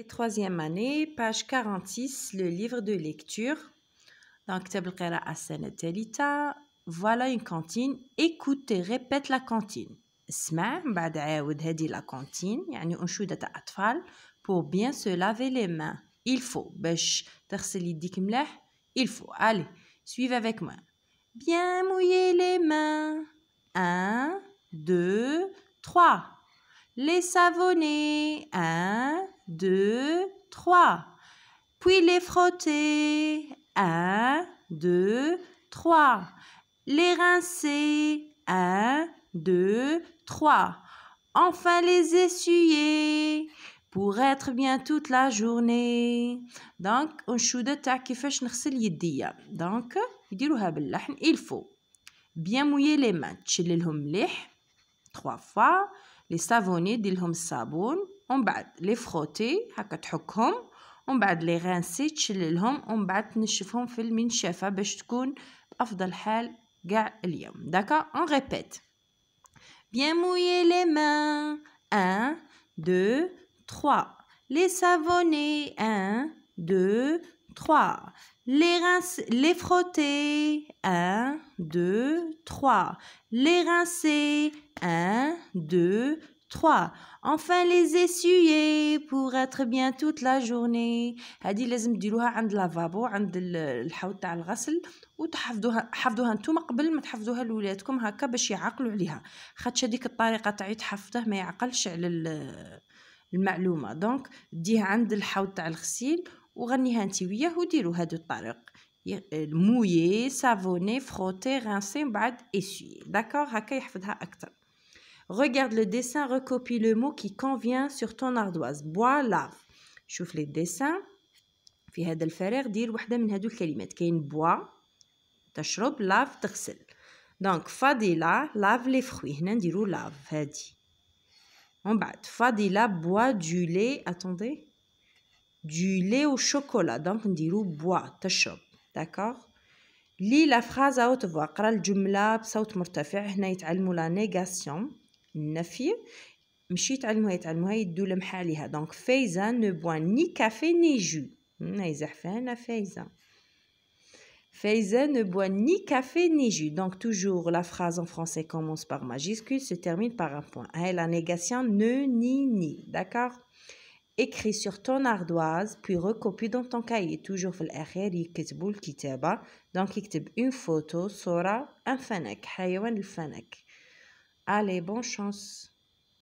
Et troisième année, page 46, le livre de lecture. Donc, voilà une cantine. écoutez répète la cantine. اسمع بعد عاود هذه لا كونتين يعني أنشودة تاع أطفال pour bien se laver les mains il faut باش تغسل يديك ملاح il faut allez suivez avec moi bien mouiller les mains 1 2 3 les savonner 1, 2, 3, puis les frotter 1, 2, 3, les rincer 1, 2, 3. Enfin les essuyer pour être bien toute la journée. Donc au cho de il faut bien mouiller les matchs trois fois. لي دير لهم الصابون ومن بعد لي فروتي هكا تحكهم ومن بعد لي غانسي تشللهم ومن بعد تنشفهم في المنشفه باش تكون بافضل حال كاع اليوم داكا اون ريبيت بيان موي لي مان 1 2 3 لي savonner 1 2, 3. Les, rincer, les frotter. 1, 2, 3. Les rincer. 1, 2, 3. Enfin les essuyer pour être bien toute la journée. هذه لازم ديروها عند لافابو عند الحوض تاع الغسل وتحفظوها حفظوها نتوما قبل ما تحفظوها لولادكم هكا باش يعقلوا عليها خاطش هذيك الطريقه تاع تحفظه ما يعقلش على المعلومه دونك ديه عند الحوض تاع الغسيل وغنيها انت وياه وديروا هادو الطريق مويي سافوني فروتي رانسي من بعد اسوي داكور هكا يحفظها اكثر Regarde le dessin, recopie le mot qui convient sur ton ardoise. Bois, lave. شوف لي الديسان في هذا الفراغ دير وحده من هادو الكلمات كاين بوا تشرب لاف تغسل دونك فضيلة لاف لي فخوي هنا نديرو لاف هادي ومن بعد فضيلة بوا دو لي اتوندي du lait au chocolat donc on dit « bois تشرب d'accord lis la phrase à haute voix قرا الجمله بصوت مرتفع هنا يتعلموا la négation النفي مشي يتعلموها يتعلموها يدو Donc, « عليها ne boit ni café ni jus ». On a هنا زحفانة Faiza ne boit ni café ni jus. Donc toujours la phrase en français commence par majuscule, se termine par un point. Et hein, la négation ne ni ni. D'accord écrit sur ton ardoise puis recopie dans ton cahier toujours في الاخير يكتبوا الكتابه donc écrit une photo sera un فنك حيوان الفنك allez bonne chance